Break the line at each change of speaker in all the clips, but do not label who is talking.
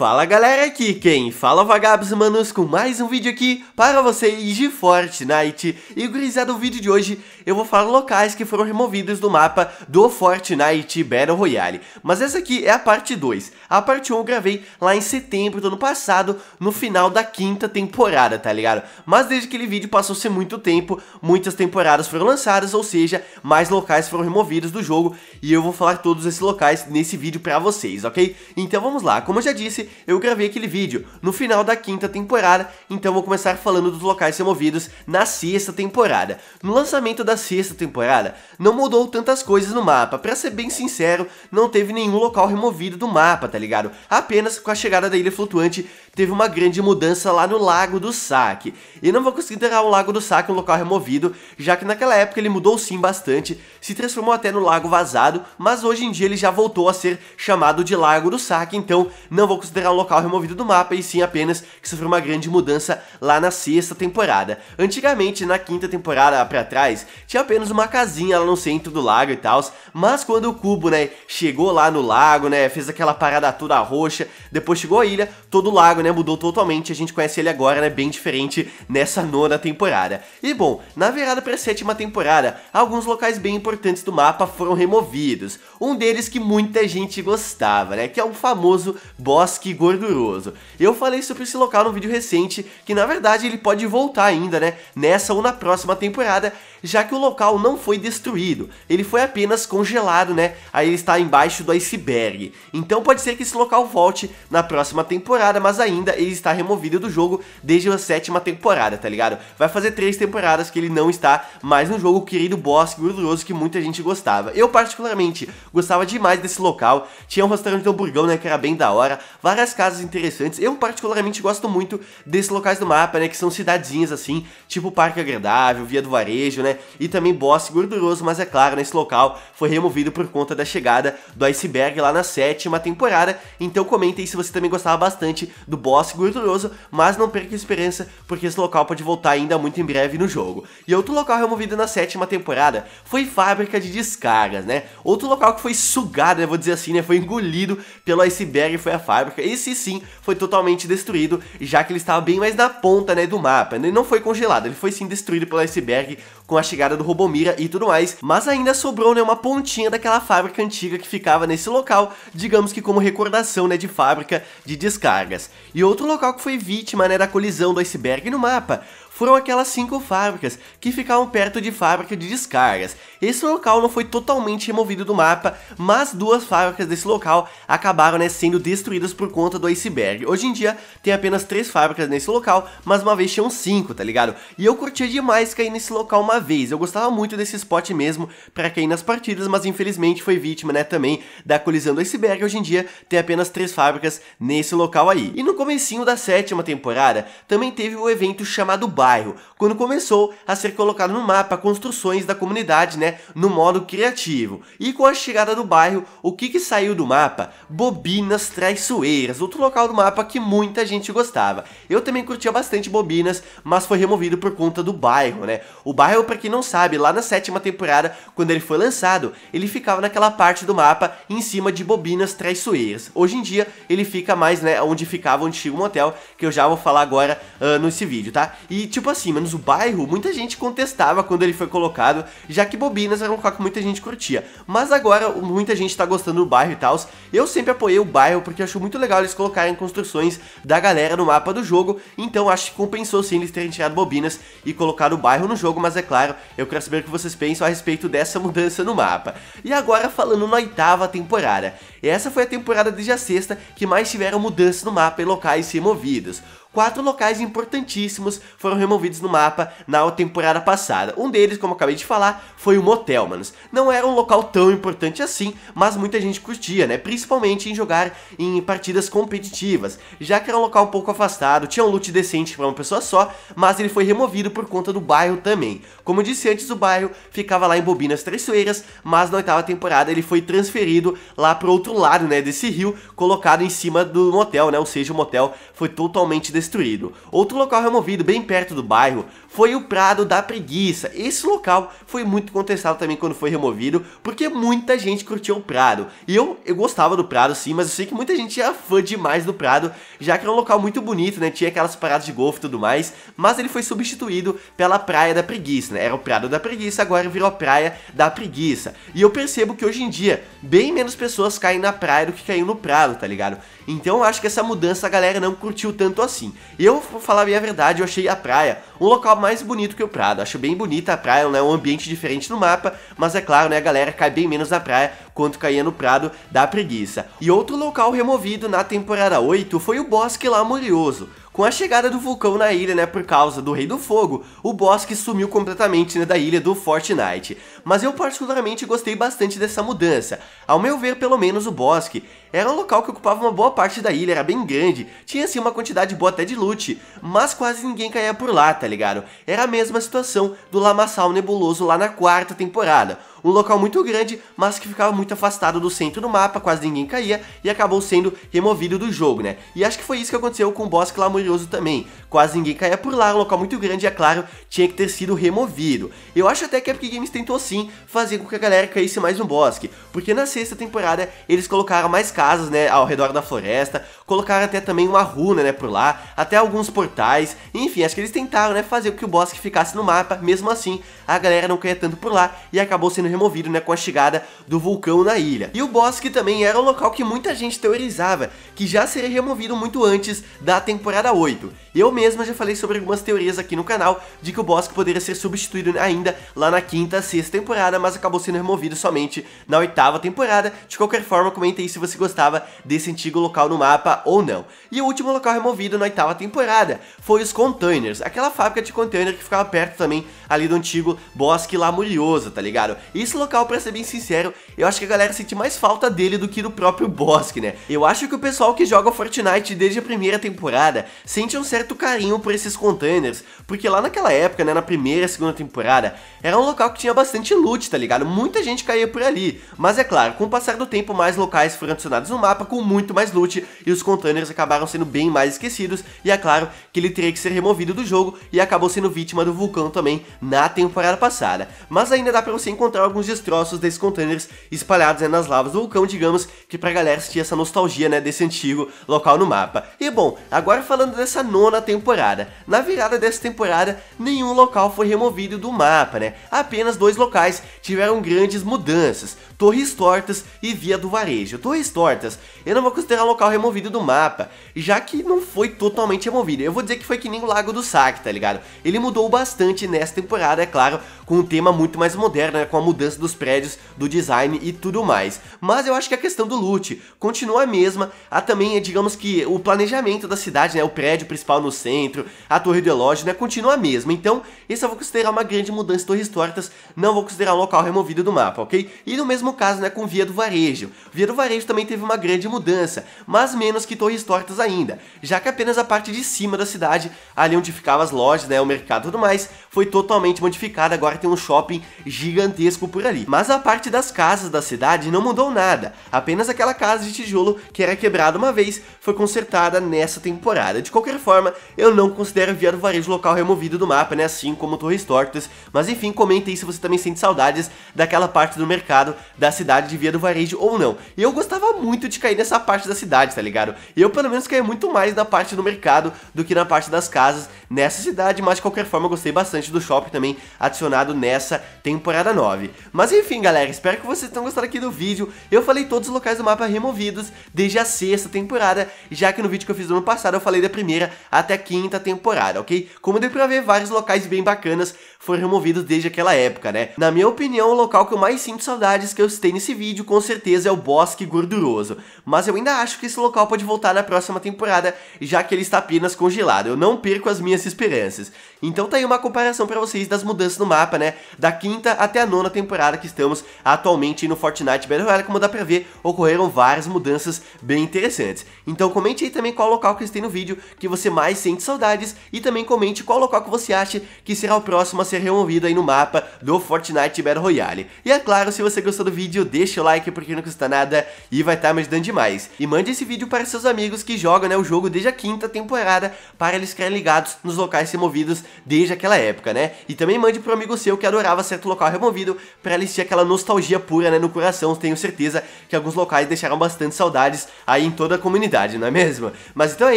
Fala galera, aqui quem fala é Vagabos Manos com mais um vídeo aqui para vocês de Fortnite E gurizada, o vídeo de hoje eu vou falar locais que foram removidos do mapa do Fortnite Battle Royale Mas essa aqui é a parte 2, a parte 1 eu gravei lá em setembro do ano passado, no final da quinta temporada, tá ligado? Mas desde aquele vídeo passou-se muito tempo, muitas temporadas foram lançadas, ou seja, mais locais foram removidos do jogo E eu vou falar todos esses locais nesse vídeo pra vocês, ok? Então vamos lá, como eu já disse eu gravei aquele vídeo no final da quinta temporada, então vou começar falando dos locais removidos na sexta temporada. No lançamento da sexta temporada, não mudou tantas coisas no mapa, pra ser bem sincero, não teve nenhum local removido do mapa, tá ligado? Apenas com a chegada da Ilha Flutuante teve uma grande mudança lá no Lago do Saque. E não vou considerar o Lago do Saque um local removido, já que naquela época ele mudou sim bastante, se transformou até no Lago Vazado, mas hoje em dia ele já voltou a ser chamado de Lago do Saque, então não vou considerar um local removido do mapa, e sim apenas que sofreu uma grande mudança lá na sexta temporada. Antigamente, na quinta temporada para trás, tinha apenas uma casinha lá no centro do lago e tal, mas quando o Cubo, né, chegou lá no lago, né, fez aquela parada toda roxa, depois chegou a ilha, todo o lago Thiago, né, mudou totalmente, a gente conhece ele agora, né, bem diferente nessa nona temporada. E bom, na virada para a sétima temporada, alguns locais bem importantes do mapa foram removidos. Um deles que muita gente gostava, né, que é o famoso Bosque Gorduroso. Eu falei sobre esse local no vídeo recente, que na verdade ele pode voltar ainda, né, nessa ou na próxima temporada, já que o local não foi destruído, ele foi apenas congelado, né, aí ele está embaixo do iceberg. Então pode ser que esse local volte na próxima temporada, mas aí ainda, ele está removido do jogo desde a sétima temporada, tá ligado? Vai fazer três temporadas que ele não está mais no jogo, querido boss gorduroso que muita gente gostava. Eu, particularmente, gostava demais desse local, tinha um restaurante do Burgão, né, que era bem da hora, várias casas interessantes. Eu, particularmente, gosto muito desses locais do mapa, né, que são cidadezinhas assim, tipo Parque Agradável, Via do Varejo, né, e também boss gorduroso, mas é claro, nesse local foi removido por conta da chegada do iceberg lá na sétima temporada, então comenta se você também gostava bastante do boss gorduroso, mas não perca esperança, porque esse local pode voltar ainda muito em breve no jogo. E outro local removido na sétima temporada foi Fábrica de Descargas, né? Outro local que foi sugado, né, vou dizer assim, né, foi engolido pelo iceberg foi a fábrica. Esse sim foi totalmente destruído, já que ele estava bem mais na ponta, né, do mapa. Né? Ele não foi congelado, ele foi sim destruído pelo iceberg, com a chegada do Robomira e tudo mais, mas ainda sobrou, né, uma pontinha daquela fábrica antiga que ficava nesse local, digamos que como recordação, né, de fábrica de descargas. E outro local que foi vítima, né, da colisão do iceberg no mapa foram aquelas cinco fábricas que ficavam perto de fábrica de descargas. Esse local não foi totalmente removido do mapa, mas duas fábricas desse local acabaram né, sendo destruídas por conta do iceberg. Hoje em dia tem apenas três fábricas nesse local, mas uma vez tinham cinco, tá ligado? E eu curtia demais cair nesse local uma vez, eu gostava muito desse spot mesmo para cair nas partidas, mas infelizmente foi vítima né, também da colisão do iceberg. Hoje em dia tem apenas três fábricas nesse local aí. E no comecinho da sétima temporada também teve um evento chamado Bar bairro, quando começou a ser colocado no mapa construções da comunidade, né, no modo criativo. E com a chegada do bairro, o que que saiu do mapa? Bobinas Traiçoeiras, outro local do mapa que muita gente gostava. Eu também curtia bastante Bobinas, mas foi removido por conta do bairro, né? O bairro, para quem não sabe, lá na sétima temporada, quando ele foi lançado, ele ficava naquela parte do mapa em cima de Bobinas Traiçoeiras. Hoje em dia, ele fica mais, né, onde ficava o antigo motel, que eu já vou falar agora uh, nesse vídeo, tá? E tipo, Tipo assim, menos o bairro, muita gente contestava quando ele foi colocado, já que Bobinas era um local que muita gente curtia. Mas agora muita gente tá gostando do bairro e tal. Eu sempre apoiei o bairro porque acho muito legal eles colocarem construções da galera no mapa do jogo, então acho que compensou sim eles terem tirado Bobinas e colocado o bairro no jogo, mas é claro, eu quero saber o que vocês pensam a respeito dessa mudança no mapa. E agora falando na oitava temporada. Essa foi a temporada desde a sexta que mais tiveram mudanças no mapa e locais removidos quatro locais importantíssimos foram removidos no mapa na temporada passada. Um deles, como eu acabei de falar, foi o motel, manos. Não era um local tão importante assim, mas muita gente curtia, né? Principalmente em jogar em partidas competitivas, já que era um local um pouco afastado, tinha um loot decente para uma pessoa só, mas ele foi removido por conta do bairro também. Como eu disse antes, o bairro ficava lá em Bobinas Traiçoeiras, mas na oitava temporada ele foi transferido lá pro outro lado, né, desse rio, colocado em cima do motel, né? Ou seja, o motel foi totalmente destruído. Outro local removido bem perto do bairro foi o Prado da Preguiça. Esse local foi muito contestado também quando foi removido, porque muita gente curtiu o Prado. E eu, eu gostava do Prado sim, mas eu sei que muita gente era é fã demais do Prado, já que era é um local muito bonito, né? Tinha aquelas paradas de golfe e tudo mais, mas ele foi substituído pela Praia da Preguiça, né? Era o Prado da Preguiça, agora virou a Praia da Preguiça. E eu percebo que hoje em dia, bem menos pessoas caem na praia do que caiu no Prado, tá ligado? Então eu acho que essa mudança a galera não curtiu tanto assim assim. Eu, pra falar bem a verdade, eu achei a praia um local mais bonito que o Prado. Acho bem bonita a praia, né? Um ambiente diferente no mapa, mas é claro, né? A galera cai bem menos na praia quanto Caiano Prado da Preguiça. E outro local removido na temporada 8 foi o Bosque Lamorioso, com a chegada do vulcão na ilha, né, por causa do Rei do Fogo, o bosque sumiu completamente né, da ilha do Fortnite. Mas eu particularmente gostei bastante dessa mudança. Ao meu ver, pelo menos o bosque era um local que ocupava uma boa parte da ilha, era bem grande, tinha assim uma quantidade boa até de loot, mas quase ninguém caía por lá, tá ligado? Era a mesma situação do lamaçal nebuloso lá na quarta temporada um local muito grande, mas que ficava muito afastado do centro do mapa, quase ninguém caía e acabou sendo removido do jogo, né? E acho que foi isso que aconteceu com o boss clamorioso também. Quase ninguém caía por lá, um local muito grande e, é claro, tinha que ter sido removido. Eu acho até que a Epic Games tentou sim fazer com que a galera caísse mais no bosque, porque na sexta temporada eles colocaram mais casas, né, ao redor da floresta, colocaram até também uma runa, né, por lá, até alguns portais, enfim, acho que eles tentaram, né, fazer com que o bosque ficasse no mapa, mesmo assim, a galera não caía tanto por lá e acabou sendo removido, né, com a chegada do vulcão na ilha. E o bosque também era um local que muita gente teorizava que já seria removido muito antes da temporada 8. Eu mesma já falei sobre algumas teorias aqui no canal de que o bosque poderia ser substituído ainda lá na quinta, sexta temporada, mas acabou sendo removido somente na oitava temporada. De qualquer forma, comenta aí se você gostava desse antigo local no mapa ou não. E o último local removido na oitava temporada foi os containers, aquela fábrica de container que ficava perto também ali do antigo bosque lamurioso, tá ligado? E esse local, pra ser bem sincero, eu acho que a galera sente mais falta dele do que do próprio bosque, né? Eu acho que o pessoal que joga Fortnite desde a primeira temporada sente um certo carinho por esses containers, porque lá naquela época, né, na primeira e segunda temporada, era um local que tinha bastante loot, tá ligado? Muita gente caía por ali, mas é claro, com o passar do tempo, mais locais foram adicionados no mapa com muito mais loot e os containers acabaram sendo bem mais esquecidos e é claro que ele teria que ser removido do jogo e acabou sendo vítima do vulcão também na temporada passada. Mas ainda dá pra você encontrar alguns destroços desses containers espalhados né, nas lavas do vulcão, digamos que pra galera sentir essa nostalgia né, desse antigo local no mapa. E bom, agora falando dessa nona temporada. Na virada dessa temporada, nenhum local foi removido do mapa, né? Apenas dois locais tiveram grandes mudanças, Torres Tortas e Via do Varejo. Torres Tortas, eu não vou considerar local removido do mapa, já que não foi totalmente removido. Eu vou dizer que foi que nem o Lago do Saque, tá ligado? Ele mudou bastante nessa temporada, é claro, com um tema muito mais moderno, né? com a mudança mudança dos prédios, do design e tudo mais. Mas eu acho que a questão do loot continua a mesma. Há também, digamos que, o planejamento da cidade, né? O prédio principal no centro, a torre do elogio, né? Continua a mesma. Então, isso eu vou considerar uma grande mudança torres tortas. Não vou considerar um local removido do mapa, ok? E no mesmo caso, né? Com Via do Varejo. Via do Varejo também teve uma grande mudança, mas menos que torres tortas ainda. Já que apenas a parte de cima da cidade, ali onde ficavam as lojas, né? O mercado e tudo mais, foi totalmente modificada. Agora tem um shopping gigantesco por ali. Mas a parte das casas da cidade não mudou nada, apenas aquela casa de tijolo que era quebrada uma vez foi consertada nessa temporada. De qualquer forma, eu não considero Via do Varejo local removido do mapa, né, assim como Torres Tortas, mas enfim, comente aí se você também sente saudades daquela parte do mercado da cidade de Via do Varejo ou não. E eu gostava muito de cair nessa parte da cidade, tá ligado? Eu pelo menos caí muito mais na parte do mercado do que na parte das casas nessa cidade, mas de qualquer forma eu gostei bastante do shopping também adicionado nessa temporada 9. Mas enfim, galera, espero que vocês tenham gostado aqui do vídeo. Eu falei todos os locais do mapa removidos desde a sexta temporada, já que no vídeo que eu fiz no ano passado eu falei da primeira até a quinta temporada, ok? Como deu pra ver, vários locais bem bacanas foram removidos desde aquela época, né? Na minha opinião, o local que eu mais sinto saudades que eu citei nesse vídeo, com certeza, é o Bosque Gorduroso. Mas eu ainda acho que esse local pode voltar na próxima temporada, já que ele está apenas congelado. Eu não perco as minhas esperanças. Então tá aí uma comparação para vocês das mudanças no mapa, né? Da quinta até a nona temporada que estamos atualmente no Fortnite Battle Royale, como dá pra ver, ocorreram várias mudanças bem interessantes. Então comente aí também qual local que eu tem no vídeo que você mais sente saudades e também comente qual local que você acha que será o próximo a ser removido aí no mapa do Fortnite Battle Royale. E é claro, se você gostou do vídeo, deixa o like porque não custa nada e vai estar tá me ajudando demais. E mande esse vídeo para seus amigos que jogam né, o jogo desde a quinta temporada para eles ficarem ligados nos locais removidos desde aquela época, né? E também mande para um amigo seu que adorava certo local removido para eles terem aquela nostalgia pura né, no coração. Tenho certeza que alguns locais deixaram bastante saudades aí em toda a comunidade, não é mesmo? Mas então é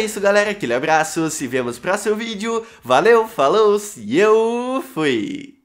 isso, galera. Aquele abraço, se vemos no próximo vídeo. Valeu, falou e eu fui! 对。